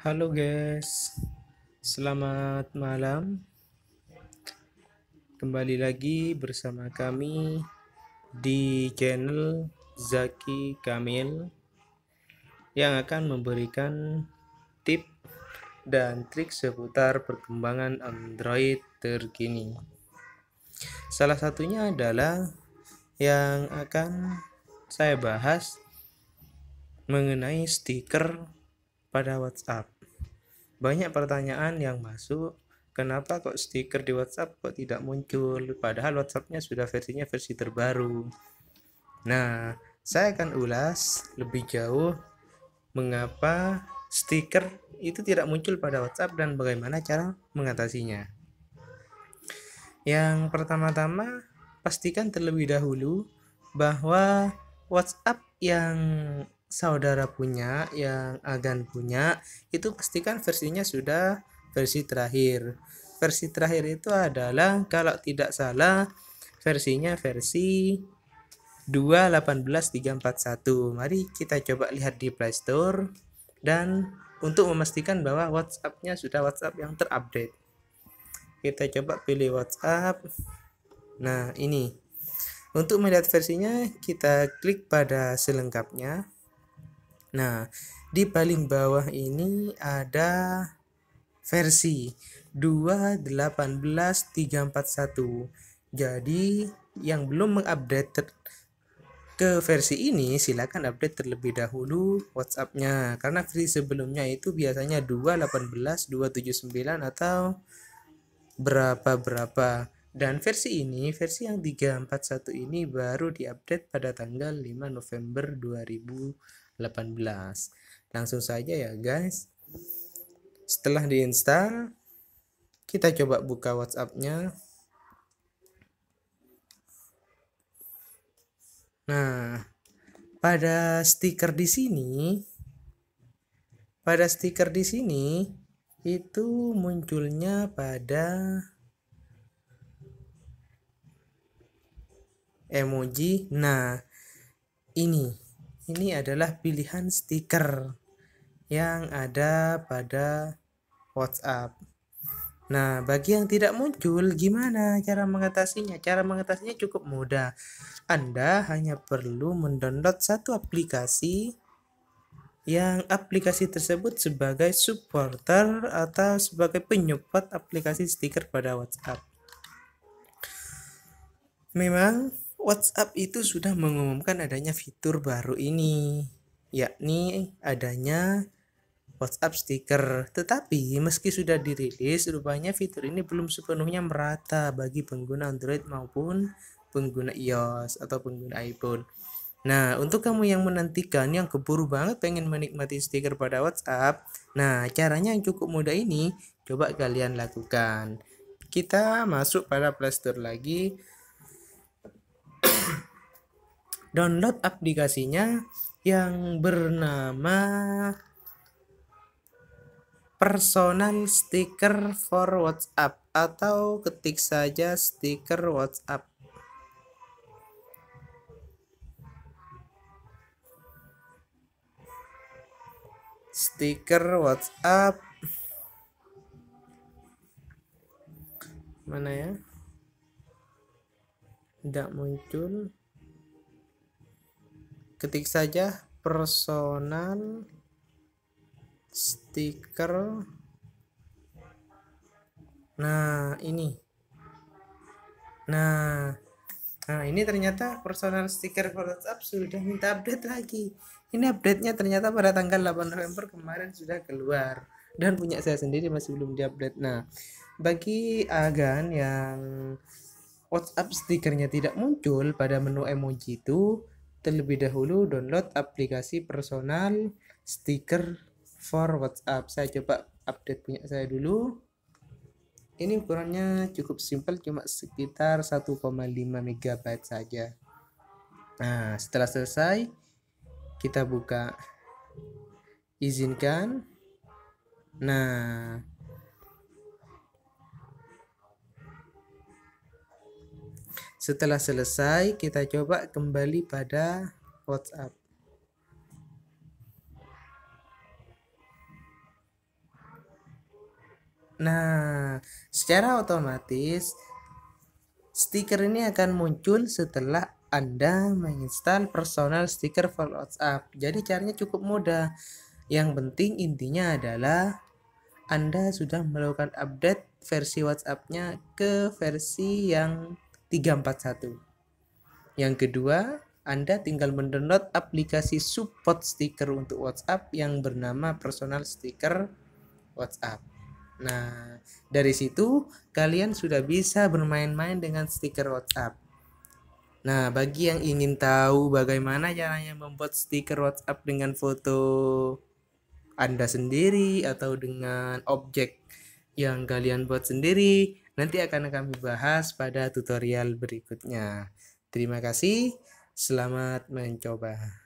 Halo guys, selamat malam. Kembali lagi bersama kami di channel Zaki Kamil yang akan memberikan tip dan trik seputar perkembangan Android terkini. Salah satunya adalah yang akan saya bahas mengenai stiker pada WhatsApp. Banyak pertanyaan yang masuk, kenapa kok stiker di WhatsApp kok tidak muncul? Padahal WhatsAppnya sudah versinya versi terbaru. Nah, saya akan ulas lebih jauh mengapa stiker itu tidak muncul pada WhatsApp dan bagaimana cara mengatasinya. Yang pertama-tama, pastikan terlebih dahulu bahwa WhatsApp yang saudara punya, yang agan punya, itu pastikan versinya sudah versi terakhir. Versi terakhir itu adalah kalau tidak salah versinya versi 218341. Mari kita coba lihat di Play Store dan untuk memastikan bahwa whatsappnya sudah WhatsApp yang terupdate. Kita coba pilih WhatsApp. Nah, ini. Untuk melihat versinya, kita klik pada selengkapnya. Nah, di paling bawah ini ada versi 218341. Jadi, yang belum mengupdate ke versi ini silakan update terlebih dahulu WhatsApp-nya karena versi sebelumnya itu biasanya 218, 279 atau berapa-berapa. Dan versi ini, versi yang 341 ini baru diupdate pada tanggal 5 November 2000 langsung saja ya guys setelah diinstal kita coba buka WhatsAppnya nah pada stiker di sini pada stiker di sini itu munculnya pada emoji nah ini ini adalah pilihan stiker yang ada pada WhatsApp. Nah, bagi yang tidak muncul, gimana cara mengatasinya? Cara mengatasinya cukup mudah. Anda hanya perlu mendownload satu aplikasi yang aplikasi tersebut sebagai supporter atau sebagai penyupport aplikasi stiker pada WhatsApp. Memang WhatsApp itu sudah mengumumkan adanya fitur baru ini, yakni adanya WhatsApp stiker. Tetapi meski sudah dirilis, rupanya fitur ini belum sepenuhnya merata bagi pengguna Android maupun pengguna iOS atau pengguna iPhone. Nah, untuk kamu yang menantikan, yang keburu banget pengen menikmati stiker pada WhatsApp, nah caranya yang cukup mudah ini, coba kalian lakukan. Kita masuk pada Play Store lagi, download aplikasinya yang bernama personal sticker for WhatsApp atau ketik saja stiker WhatsApp. Stiker WhatsApp mana ya? Tidak muncul ketik saja personal stiker nah ini nah nah ini ternyata personal stiker WhatsApp sudah minta update lagi ini update-nya ternyata pada tanggal 8 November kemarin sudah keluar dan punya saya sendiri masih belum diupdate. Nah, bagi agan yang WhatsApp stikernya tidak muncul pada menu emoji itu, terlebih dahulu download aplikasi personal stiker for WhatsApp. Saya coba update punya saya dulu. Ini ukurannya cukup simpel cuma sekitar 1,5 MB saja. Nah, setelah selesai kita buka izinkan. Nah, Setelah selesai, kita coba kembali pada WhatsApp. Nah, secara otomatis stiker ini akan muncul setelah Anda menginstal personal stiker for WhatsApp. Jadi caranya cukup mudah. Yang penting intinya adalah Anda sudah melakukan update versi WhatsApp-nya ke versi yang 341. Yang kedua, Anda tinggal mendownload aplikasi support stiker untuk WhatsApp yang bernama personal Sticker WhatsApp. Nah, dari situ kalian sudah bisa bermain-main dengan stiker WhatsApp. Nah, bagi yang ingin tahu bagaimana caranya membuat stiker WhatsApp dengan foto Anda sendiri atau dengan objek yang kalian buat sendiri, nanti akan kami bahas pada tutorial berikutnya. Terima kasih, selamat mencoba.